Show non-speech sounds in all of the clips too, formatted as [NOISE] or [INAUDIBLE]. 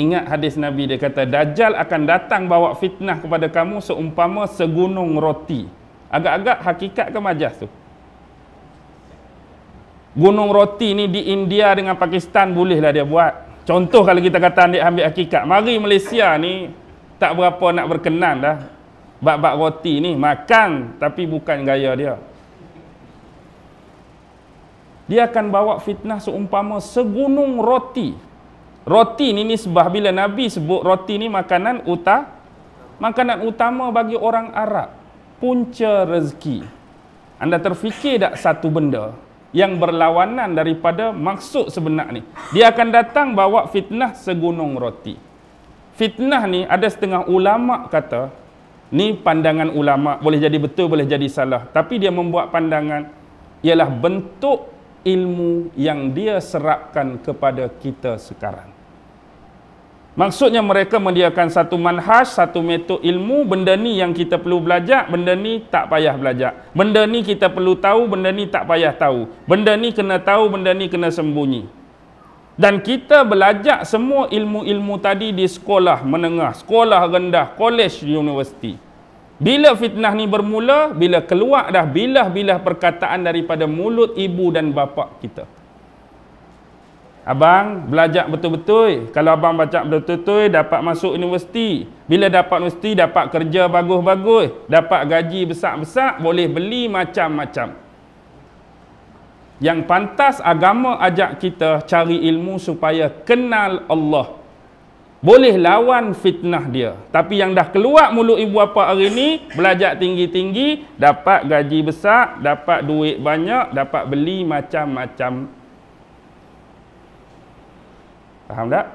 Ingat hadis Nabi dia kata Dajjal akan datang bawa fitnah kepada kamu seumpama segunung roti. Agak-agak hakikat ke majas tu? Gunung roti ni di India dengan Pakistan bolehlah dia buat. Contoh kalau kita kata dia ambil hakikat. Mari Malaysia ni tak berapa nak berkenan dah. Bak-bak roti ni makan tapi bukan gaya dia. Dia akan bawa fitnah seumpama segunung roti roti ni nisbah bila Nabi sebut roti ni makanan utah, makanan utama bagi orang Arab punca rezeki anda terfikir tak satu benda yang berlawanan daripada maksud sebenar ni dia akan datang bawa fitnah segunung roti fitnah ni ada setengah ulama kata ni pandangan ulama boleh jadi betul boleh jadi salah tapi dia membuat pandangan ialah bentuk ilmu yang dia serapkan kepada kita sekarang Maksudnya mereka mendiakan satu manhaj, satu metod ilmu, benda ni yang kita perlu belajar, benda ni tak payah belajar. Benda ni kita perlu tahu, benda ni tak payah tahu. Benda ni kena tahu, benda ni kena sembunyi. Dan kita belajar semua ilmu-ilmu tadi di sekolah menengah, sekolah rendah, kolej, universiti. Bila fitnah ni bermula, bila keluar dah bilah-bilah perkataan daripada mulut ibu dan bapa kita. Abang belajar betul-betul. Kalau abang baca betul-betul, dapat masuk universiti. Bila dapat universiti, dapat kerja bagus-bagus. Dapat gaji besar-besar, boleh beli macam-macam. Yang pantas agama ajak kita cari ilmu supaya kenal Allah. Boleh lawan fitnah dia. Tapi yang dah keluar mulut ibu bapa hari ni, belajar tinggi-tinggi, dapat gaji besar, dapat duit banyak, dapat beli macam-macam. Faham tak?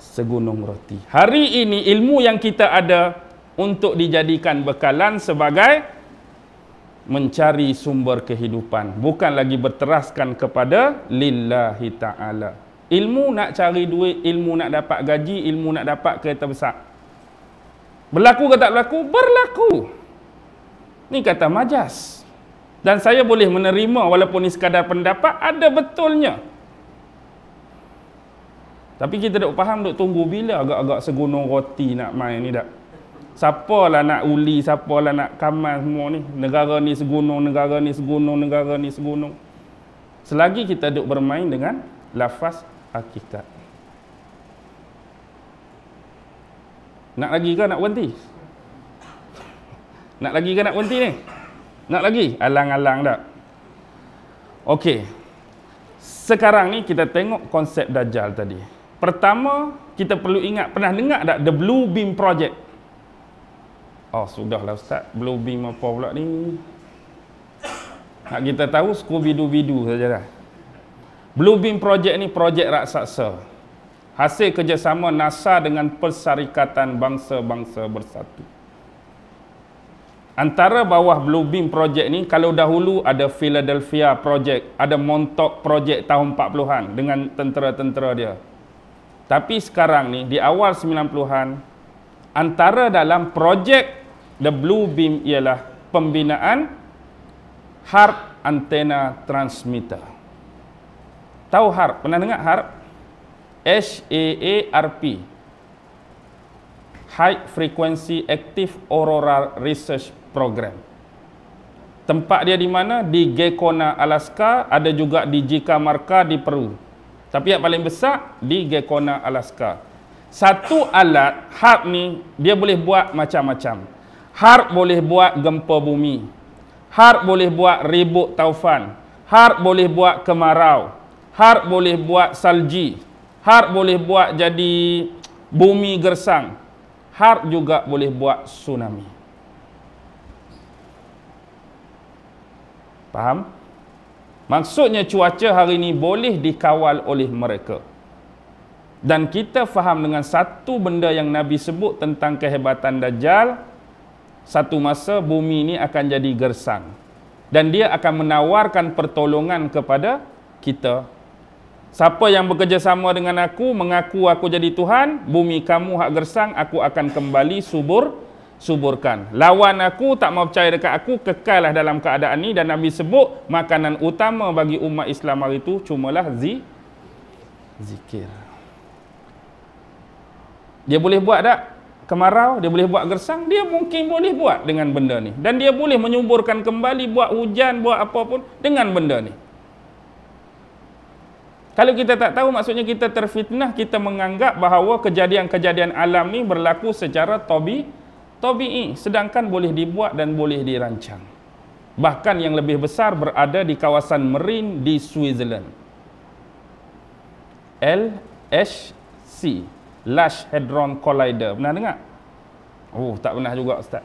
Segunung roti. Hari ini ilmu yang kita ada untuk dijadikan bekalan sebagai mencari sumber kehidupan. Bukan lagi berteraskan kepada lillahi ta'ala. Ilmu nak cari duit, ilmu nak dapat gaji, ilmu nak dapat kereta besar. Berlaku ke tak berlaku? Berlaku. Ini kata majas. Dan saya boleh menerima walaupun ini sekadar pendapat, ada betulnya. Betulnya. Tapi kita duk faham duk tunggu bila agak-agak segunung roti nak main ni dak. Siapalah nak uli, siapalah nak kamal semua ni. Negara ni segunung, negara ni segunung, negara ni segunung. Selagi kita duk bermain dengan lafaz akikat. Nak lagi ke nak berhenti? Nak lagi ke nak berhenti ni? Nak lagi? Alang-alang tak? Okey. Sekarang ni kita tengok konsep Dajjal tadi. Pertama, kita perlu ingat, pernah dengar tak The Blue Beam Project? Oh, sudahlah Ustaz. Blue Beam apa pula ni? Nak kita tahu, skubidu-bidu saja lah. Blue Beam Project ni projek raksasa. Hasil kerjasama NASA dengan Persyarikatan Bangsa-Bangsa Bersatu. Antara bawah Blue Beam Project ni, kalau dahulu ada Philadelphia Project, ada Montauk Project tahun 40-an dengan tentera-tentera dia. Tapi sekarang ni di awal 90-an antara dalam projek The Blue Beam ialah pembinaan HARP antena transmitter. Tahu HARP? Pernah dengar HARP? H A A R P. High Frequency Active Aurora Research Program. Tempat dia di mana? Di Gekona, Alaska, ada juga di Jika Marka di Peru. Tapi yang paling besar di Gekona Alaska. Satu alat harp ni dia boleh buat macam-macam. Harp boleh buat gempa bumi. Harp boleh buat ribut taufan. Harp boleh buat kemarau. Harp boleh buat salji. Harp boleh buat jadi bumi gersang. Harp juga boleh buat tsunami. Faham? Maksudnya cuaca hari ini boleh dikawal oleh mereka. Dan kita faham dengan satu benda yang Nabi sebut tentang kehebatan Dajjal, satu masa bumi ini akan jadi gersang. Dan dia akan menawarkan pertolongan kepada kita. Siapa yang bekerjasama dengan aku, mengaku aku jadi Tuhan, bumi kamu hak gersang, aku akan kembali subur, suburkan. Lawan aku tak mau percaya dekat aku kekallah dalam keadaan ni dan Nabi sebut makanan utama bagi umat Islam hari tu cumalah zi zikir. Dia boleh buat tak? Kemarau, dia boleh buat gersang, dia mungkin boleh buat dengan benda ni. Dan dia boleh menyuburkan kembali, buat hujan, buat apa pun dengan benda ni. Kalau kita tak tahu maksudnya kita terfitnah, kita menganggap bahawa kejadian-kejadian alam ni berlaku secara tabiat tabii sedangkan boleh dibuat dan boleh dirancang bahkan yang lebih besar berada di kawasan marine di Switzerland LHC Large Hadron Collider pernah dengar oh tak pernah juga ustaz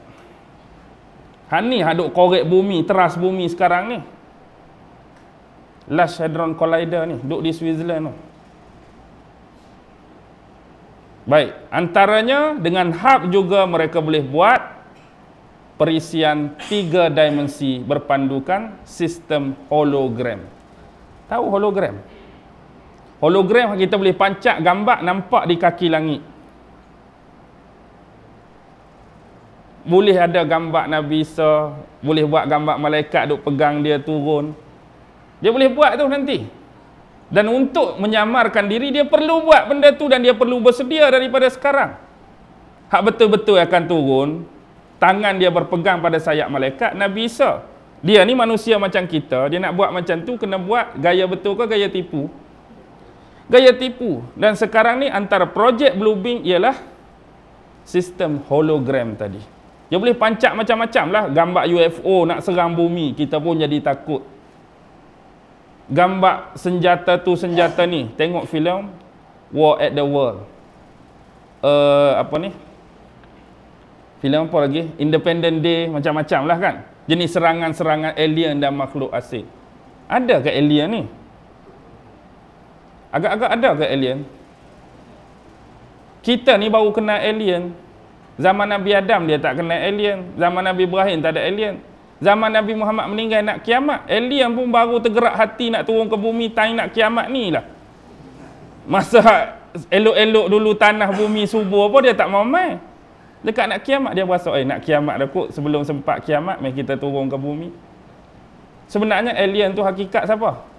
Han ni haduk korek bumi, teras bumi sekarang ni. Large Hadron Collider ni, duduk di Switzerland tu. Baik, antaranya dengan hub juga mereka boleh buat perisian tiga dimensi berpandukan sistem hologram. Tahu hologram? Hologram kita boleh pancak gambar nampak di kaki langit. Boleh ada gambar Nabi Isa, boleh buat gambar malaikat duk pegang dia turun. Dia boleh buat tu nanti. Dan untuk menyamarkan diri dia perlu buat benda tu dan dia perlu bersedia daripada sekarang. Hak betul-betul akan turun, tangan dia berpegang pada sayap malaikat Nabi Isa. Dia ni manusia macam kita, dia nak buat macam tu kena buat gaya betul ke gaya tipu? Gaya tipu. Dan sekarang ni antara projek Bluebing ialah sistem hologram tadi. Dia boleh pancak macam-macam lah. Gambar UFO nak serang bumi. Kita pun jadi takut gambar senjata tu senjata ni tengok filem War at the World uh, apa ni filem apa lagi Independent Day macam-macam lah kan jenis serangan-serangan alien dan makhluk asing ada ke alien ni agak-agak ada ke alien kita ni baru kenal alien zaman Nabi Adam dia tak kenal alien zaman Nabi Ibrahim tak ada alien zaman Nabi Muhammad meninggal nak kiamat alien pun baru tergerak hati nak turun ke bumi tak nak kiamat ni lah masa elok-elok dulu tanah bumi subuh apa dia tak mau main dekat nak kiamat dia berasa eh nak kiamat dah kot sebelum sempat kiamat mari kita turun ke bumi sebenarnya alien tu hakikat siapa?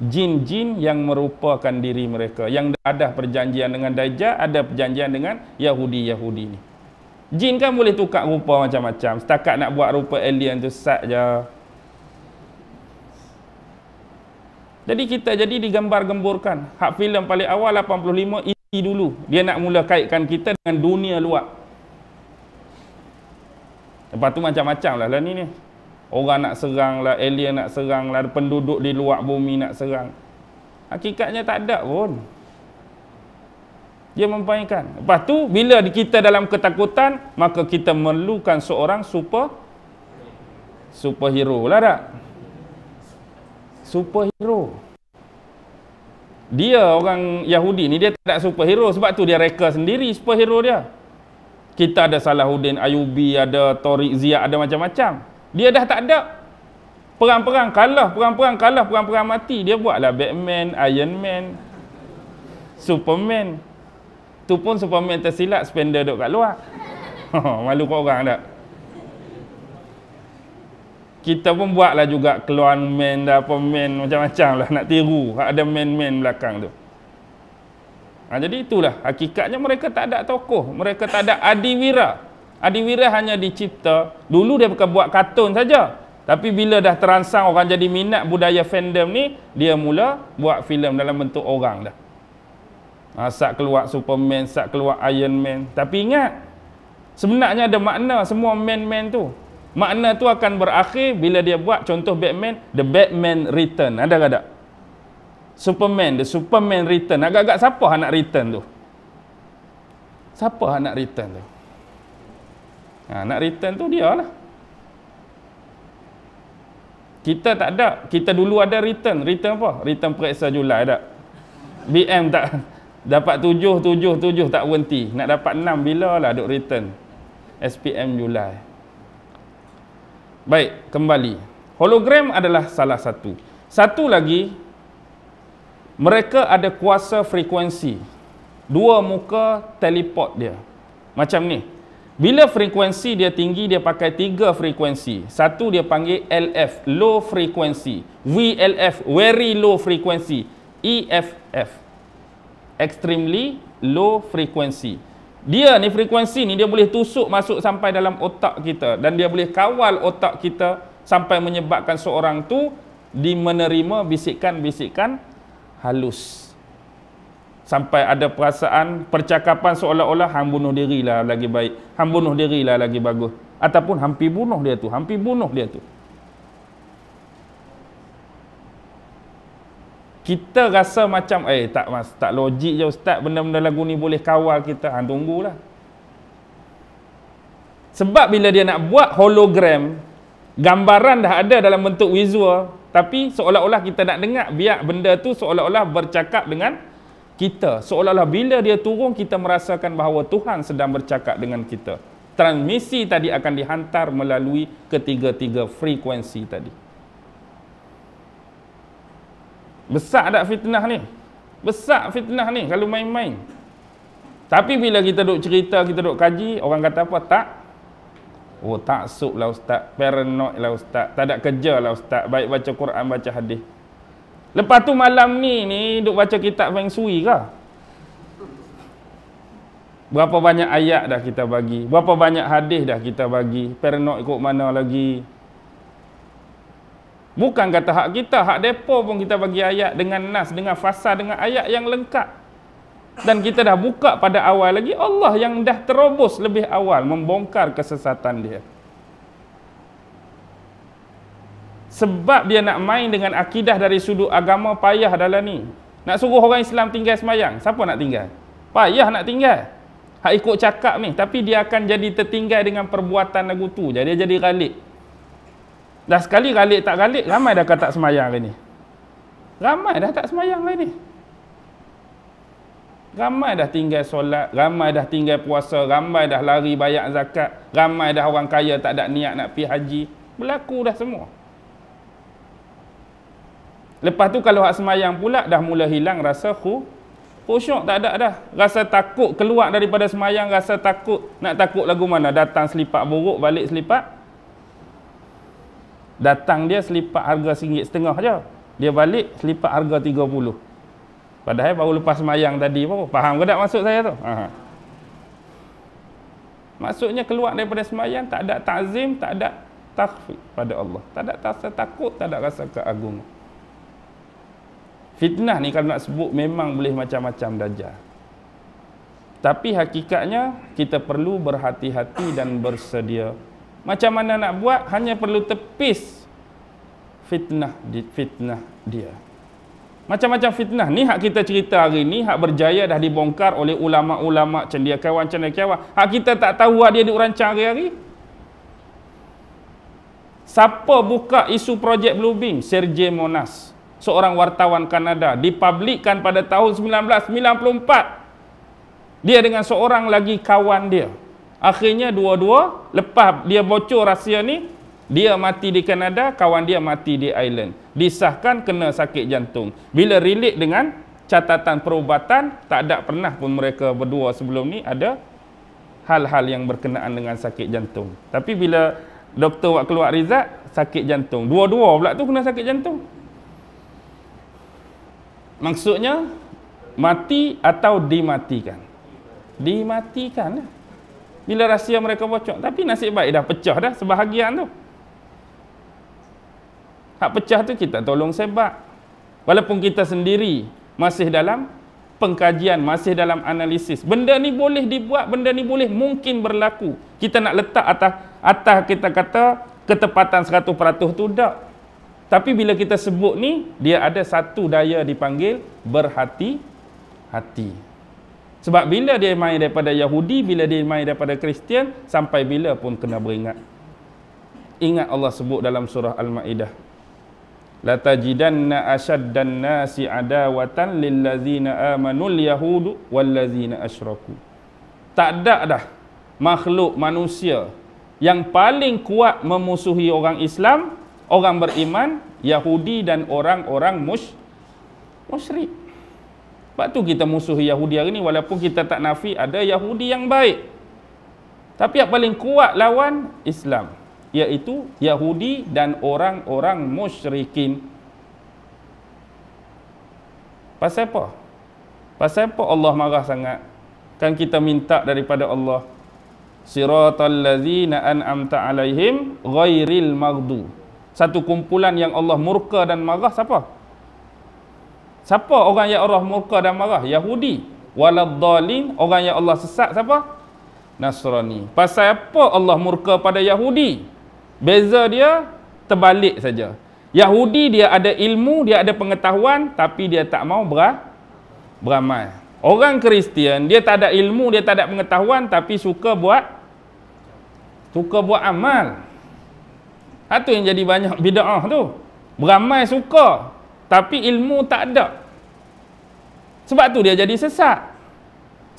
jin-jin yang merupakan diri mereka yang ada perjanjian dengan Dajjal ada perjanjian dengan Yahudi-Yahudi ni -Yahudi. Jin kan boleh tukar rupa macam-macam. Setakat nak buat rupa alien tu sat je. Jadi kita jadi digembar-gemburkan. Hak filem paling awal 85 isi e dulu. Dia nak mula kaitkan kita dengan dunia luar. Lepas tu macam-macam lah, lah ni ni. Orang nak serang lah, alien nak serang lah, penduduk di luar bumi nak serang. Hakikatnya tak ada pun dia mempunyaikan. Lepas tu bila kita dalam ketakutan, maka kita memerlukan seorang super superhero lah tak? Superhero. Dia orang Yahudi ni dia tak ada superhero sebab tu dia reka sendiri superhero dia. Kita ada Salahuddin Ayubi, ada Tariq Ziyad, ada macam-macam. Dia dah tak ada. Perang-perang kalah, perang-perang kalah, perang-perang mati. Dia buatlah Batman, Iron Man, Superman tu pun Superman tersilap spender duduk kat luar [LAUGHS] malu kau orang tak kita pun buat lah juga keluar man dah apa man macam-macam lah nak tiru ada man-man belakang tu ha, jadi itulah hakikatnya mereka tak ada tokoh mereka tak ada adiwira adiwira hanya dicipta dulu dia bukan buat kartun saja tapi bila dah terangsang orang jadi minat budaya fandom ni dia mula buat filem dalam bentuk orang dah Ha, keluar Superman, sat keluar Iron Man. Tapi ingat, sebenarnya ada makna semua man-man tu. Makna tu akan berakhir bila dia buat contoh Batman, The Batman Return. Ada ke ada? Superman, The Superman Return. Agak-agak siapa yang nak return tu? Siapa yang nak return tu? Ha, nak return tu dia lah. Kita tak ada. Kita dulu ada return. Return apa? Return periksa Julai tak? BM tak? Dapat tujuh, tujuh, tujuh tak berhenti. Nak dapat enam bila lah duk return. SPM Julai. Baik, kembali. Hologram adalah salah satu. Satu lagi, mereka ada kuasa frekuensi. Dua muka teleport dia. Macam ni. Bila frekuensi dia tinggi, dia pakai tiga frekuensi. Satu dia panggil LF, low frequency. VLF, very low frequency. EFF, extremely low frequency. Dia ni frekuensi ni dia boleh tusuk masuk sampai dalam otak kita dan dia boleh kawal otak kita sampai menyebabkan seorang tu di menerima bisikan-bisikan halus. Sampai ada perasaan percakapan seolah-olah hang bunuh dirilah lagi baik. Hang bunuh dirilah lagi bagus. Ataupun hampir bunuh dia tu, hampir bunuh dia tu. kita rasa macam eh tak mas, tak logik je ustaz benda-benda lagu ni boleh kawal kita han tunggulah sebab bila dia nak buat hologram gambaran dah ada dalam bentuk visual tapi seolah-olah kita nak dengar biar benda tu seolah-olah bercakap dengan kita seolah-olah bila dia turun kita merasakan bahawa Tuhan sedang bercakap dengan kita transmisi tadi akan dihantar melalui ketiga-tiga frekuensi tadi Besar tak fitnah ni? Besar fitnah ni kalau main-main. Tapi bila kita duk cerita, kita duk kaji, orang kata apa? Tak. Oh, tak sup lah ustaz. Paranoid lah ustaz. Tak ada kerja lah ustaz. Baik baca Quran, baca hadis. Lepas tu malam ni, ni duk baca kitab Feng Shui ke? Berapa banyak ayat dah kita bagi? Berapa banyak hadis dah kita bagi? Paranoid kok mana lagi? Bukan kata hak kita, hak depo pun kita bagi ayat dengan nas, dengan fasa, dengan ayat yang lengkap. Dan kita dah buka pada awal lagi, Allah yang dah terobos lebih awal membongkar kesesatan dia. Sebab dia nak main dengan akidah dari sudut agama payah dalam ni. Nak suruh orang Islam tinggal semayang, siapa nak tinggal? Payah nak tinggal. Hak ikut cakap ni, tapi dia akan jadi tertinggal dengan perbuatan lagu tu. Jadi dia jadi ralik. Dah sekali galik tak galik, ramai dah kata tak semayang hari ni. Ramai dah tak semayang hari ni. Ramai dah tinggal solat, ramai dah tinggal puasa, ramai dah lari bayar zakat, ramai dah orang kaya tak ada niat nak pergi haji. Berlaku dah semua. Lepas tu kalau hak semayang pula, dah mula hilang rasa khu, khusyuk tak ada dah. Rasa takut keluar daripada semayang, rasa takut. Nak takut lagu mana? Datang selipat buruk, balik selipat Datang dia selipat harga RM1.5 saja, Dia balik selipat harga RM30. Padahal baru lepas semayang tadi pun. Faham ke tak maksud saya tu? Ha. Maksudnya keluar daripada semayang tak ada tazim, tak ada takfik pada Allah. Tak ada rasa takut, tak ada rasa keagung. Fitnah ni kalau nak sebut memang boleh macam-macam dajah. Tapi hakikatnya kita perlu berhati-hati dan bersedia. Macam mana nak buat hanya perlu tepis fitnah di, fitnah dia. Macam-macam fitnah ni hak kita cerita hari ni hak berjaya dah dibongkar oleh ulama-ulama kawan cendekiawan kawan. Hak kita tak tahu hak dia diurancang hari-hari. Siapa buka isu projek Bluebeam? Sergey Monas, seorang wartawan Kanada, dipublikkan pada tahun 1994. Dia dengan seorang lagi kawan dia, Akhirnya dua-dua lepas dia bocor rahsia ni, dia mati di Kanada, kawan dia mati di Island Disahkan kena sakit jantung. Bila relate dengan catatan perubatan, tak ada pernah pun mereka berdua sebelum ni ada hal-hal yang berkenaan dengan sakit jantung. Tapi bila doktor buat keluar result, sakit jantung. Dua-dua pula tu kena sakit jantung. Maksudnya mati atau dimatikan. Dimatikanlah bila rahsia mereka bocor tapi nasib baik dah pecah dah sebahagian tu hak pecah tu kita tolong sebab walaupun kita sendiri masih dalam pengkajian masih dalam analisis benda ni boleh dibuat benda ni boleh mungkin berlaku kita nak letak atas atas kita kata ketepatan 100% tu tak tapi bila kita sebut ni dia ada satu daya dipanggil berhati hati hati sebab bila dia main daripada Yahudi, bila dia main daripada Kristian, sampai bila pun kena beringat. Ingat Allah sebut dalam surah Al-Maidah. La tajidanna ashaddan nasi adawatan lillazina amanul yahudu wallazina asyraku. Tak ada dah makhluk manusia yang paling kuat memusuhi orang Islam, orang beriman, Yahudi dan orang-orang musy musyrik. Sebab tu kita musuh Yahudi hari ni walaupun kita tak nafi ada Yahudi yang baik. Tapi yang paling kuat lawan Islam iaitu Yahudi dan orang-orang musyrikin. Pasal apa? Pasal apa Allah marah sangat? Kan kita minta daripada Allah siratal ladzina an'amta alaihim ghairil maghdu. Satu kumpulan yang Allah murka dan marah siapa? Siapa orang yang Allah murka dan marah? Yahudi. Waladhalin, orang yang Allah sesat siapa? Nasrani. Pasal apa Allah murka pada Yahudi? Beza dia terbalik saja. Yahudi dia ada ilmu, dia ada pengetahuan tapi dia tak mau berah, beramal. Orang Kristian dia tak ada ilmu, dia tak ada pengetahuan tapi suka buat suka buat amal. Itu yang jadi banyak bid'ah tu. Beramal suka tapi ilmu tak ada. Sebab tu dia jadi sesat.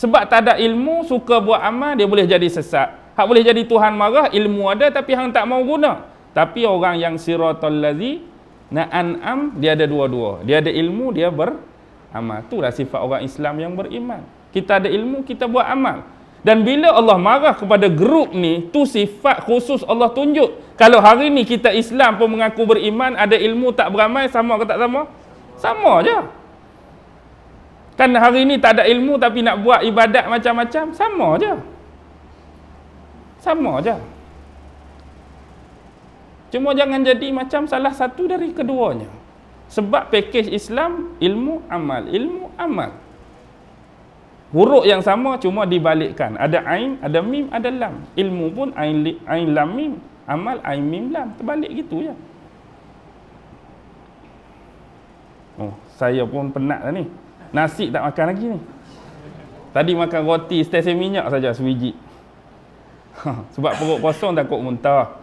Sebab tak ada ilmu, suka buat amal, dia boleh jadi sesat. Hak boleh jadi Tuhan marah, ilmu ada tapi hang tak mau guna. Tapi orang yang siratul lazi anam dia ada dua-dua. Dia ada ilmu, dia beramal. Itulah sifat orang Islam yang beriman. Kita ada ilmu, kita buat amal. Dan bila Allah marah kepada grup ni, tu sifat khusus Allah tunjuk. Kalau hari ni kita Islam pun mengaku beriman, ada ilmu tak beramai, sama ke tak sama? Sama je. Kan hari ni tak ada ilmu tapi nak buat ibadat macam-macam, sama aja, Sama aja. Cuma jangan jadi macam salah satu dari keduanya. Sebab pakej Islam, ilmu, amal. Ilmu, amal. Huruf yang sama cuma dibalikkan. Ada ain, ada mim, ada lam. Ilmu pun ain, li, ain lam, mim. Amal, ain, mim, lam. Terbalik gitu ya. Oh, saya pun penat lah ni. Nasi tak makan lagi ni. Tadi makan roti, stesen minyak saja sebiji. [LAUGHS] Sebab perut kosong takut muntah.